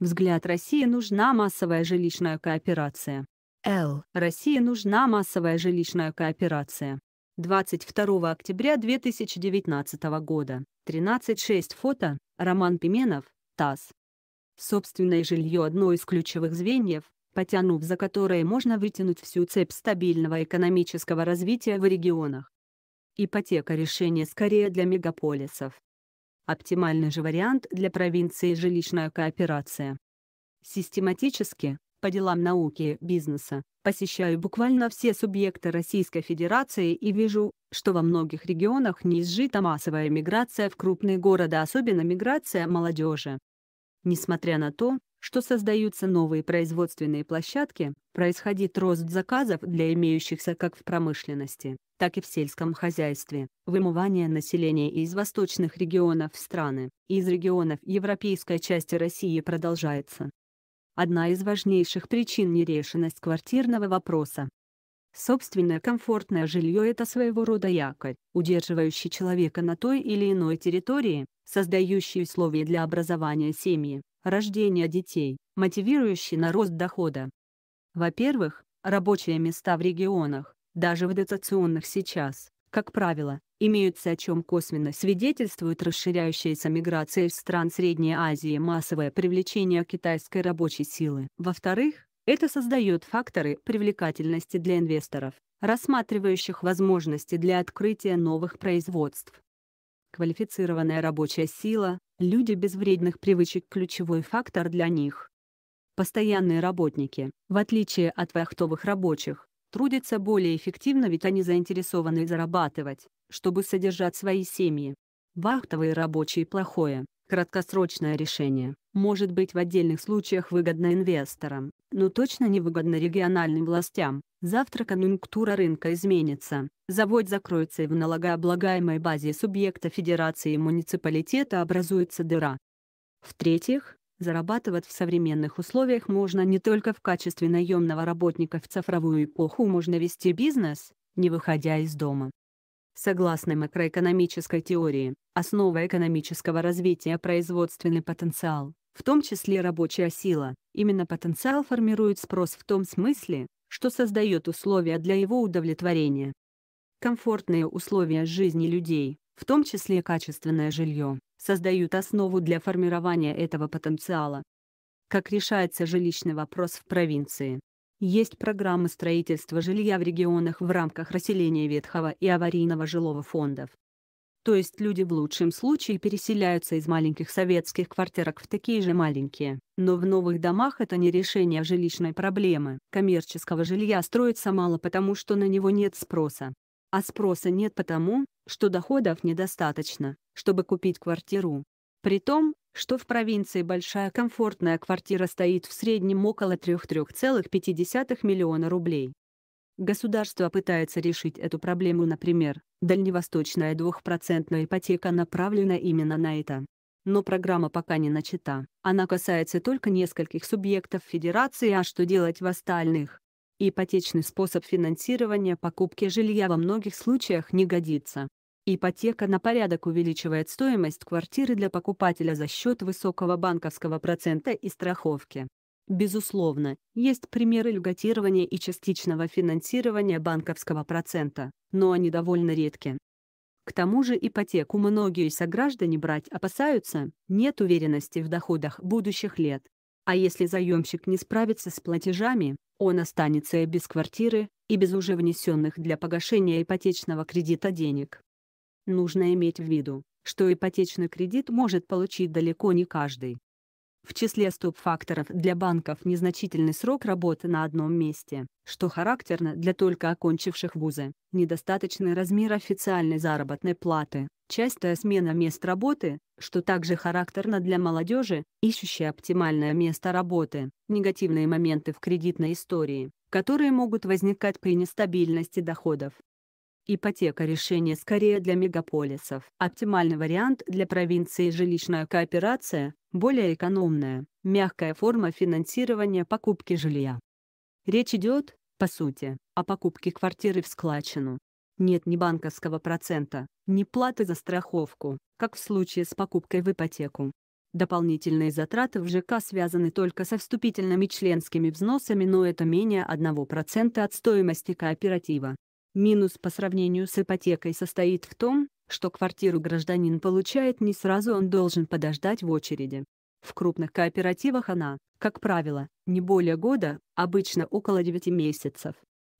Взгляд России нужна массовая жилищная кооперация. Л. России нужна массовая жилищная кооперация. 22 октября 2019 года. 13.6 фото. Роман Пименов. ТАСС. Собственное жилье – одно из ключевых звеньев, потянув за которое можно вытянуть всю цепь стабильного экономического развития в регионах. Ипотека – решение скорее для мегаполисов. Оптимальный же вариант для провинции – жилищная кооперация. Систематически, по делам науки и бизнеса, посещаю буквально все субъекты Российской Федерации и вижу, что во многих регионах не изжита массовая миграция в крупные города, особенно миграция молодежи. Несмотря на то, что создаются новые производственные площадки, происходит рост заказов для имеющихся как в промышленности, так и в сельском хозяйстве, вымывание населения из восточных регионов страны, из регионов европейской части России продолжается. Одна из важнейших причин нерешенность квартирного вопроса. Собственное комфортное жилье – это своего рода якорь, удерживающий человека на той или иной территории, создающий условия для образования семьи, рождения детей, мотивирующий на рост дохода. Во-первых, рабочие места в регионах, даже в дотационных сейчас, как правило, имеются о чем косвенно Свидетельствуют расширяющаяся миграция из стран Средней Азии массовое привлечение китайской рабочей силы. Во-вторых, это создает факторы привлекательности для инвесторов, рассматривающих возможности для открытия новых производств. Квалифицированная рабочая сила, Люди без вредных привычек – ключевой фактор для них. Постоянные работники, в отличие от вахтовых рабочих, трудятся более эффективно, ведь они заинтересованы зарабатывать, чтобы содержать свои семьи. Вахтовые рабочие плохое, краткосрочное решение. Может быть в отдельных случаях выгодно инвесторам, но точно не выгодно региональным властям. Завтра конъюнктура рынка изменится, завод закроется и в налогооблагаемой базе субъекта федерации и муниципалитета образуется дыра. В-третьих, зарабатывать в современных условиях можно не только в качестве наемного работника в цифровую эпоху можно вести бизнес, не выходя из дома. Согласно макроэкономической теории, основа экономического развития – производственный потенциал, в том числе рабочая сила. Именно потенциал формирует спрос в том смысле, что создает условия для его удовлетворения. Комфортные условия жизни людей, в том числе качественное жилье, создают основу для формирования этого потенциала. Как решается жилищный вопрос в провинции? Есть программы строительства жилья в регионах в рамках расселения ветхого и аварийного жилого фондов. То есть люди в лучшем случае переселяются из маленьких советских квартирок в такие же маленькие. Но в новых домах это не решение жилищной проблемы. Коммерческого жилья строится мало потому, что на него нет спроса. А спроса нет потому, что доходов недостаточно, чтобы купить квартиру. При том, что в провинции большая комфортная квартира стоит в среднем около 3-3,5 миллиона рублей. Государство пытается решить эту проблему, например, дальневосточная двухпроцентная ипотека направлена именно на это. Но программа пока не начата, она касается только нескольких субъектов федерации, а что делать в остальных? Ипотечный способ финансирования покупки жилья во многих случаях не годится ипотека на порядок увеличивает стоимость квартиры для покупателя за счет высокого банковского процента и страховки. Безусловно, есть примеры льготирования и частичного финансирования банковского процента, но они довольно редки. К тому же ипотеку многие сограждане брать опасаются, нет уверенности в доходах будущих лет. А если заемщик не справится с платежами, он останется и без квартиры, и без уже внесенных для погашения ипотечного кредита денег. Нужно иметь в виду, что ипотечный кредит может получить далеко не каждый. В числе стоп-факторов для банков незначительный срок работы на одном месте, что характерно для только окончивших вузы, недостаточный размер официальной заработной платы, частая смена мест работы, что также характерно для молодежи, ищущей оптимальное место работы, негативные моменты в кредитной истории, которые могут возникать при нестабильности доходов, Ипотека – решение скорее для мегаполисов. Оптимальный вариант для провинции – жилищная кооперация, более экономная, мягкая форма финансирования покупки жилья. Речь идет, по сути, о покупке квартиры в складчину. Нет ни банковского процента, ни платы за страховку, как в случае с покупкой в ипотеку. Дополнительные затраты в ЖК связаны только со вступительными членскими взносами, но это менее 1% от стоимости кооператива. Минус по сравнению с ипотекой состоит в том, что квартиру гражданин получает не сразу он должен подождать в очереди. В крупных кооперативах она, как правило, не более года, обычно около 9 месяцев.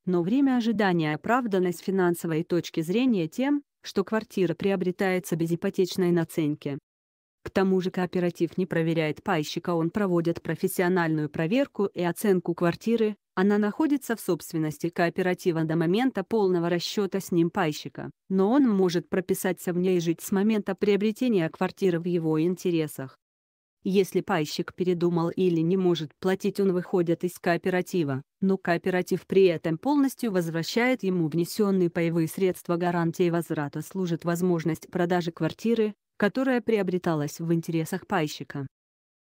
Но время ожидания оправдано с финансовой точки зрения тем, что квартира приобретается без ипотечной наценки. К тому же кооператив не проверяет пайщика, он проводит профессиональную проверку и оценку квартиры, она находится в собственности кооператива до момента полного расчета с ним пайщика, но он может прописаться в ней и жить с момента приобретения квартиры в его интересах. Если пайщик передумал или не может платить, он выходит из кооператива, но кооператив при этом полностью возвращает ему внесенные паевые средства гарантии возврата служит возможность продажи квартиры, которая приобреталась в интересах пайщика.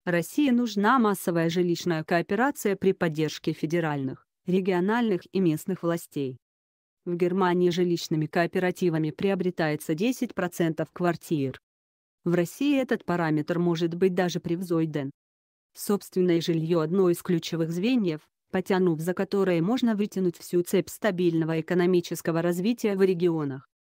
России нужна массовая жилищная кооперация при поддержке федеральных, региональных и местных властей. В Германии жилищными кооперативами приобретается 10% квартир. В России этот параметр может быть даже превзойден. Собственное жилье – одно из ключевых звеньев, потянув за которое можно вытянуть всю цепь стабильного экономического развития в регионах.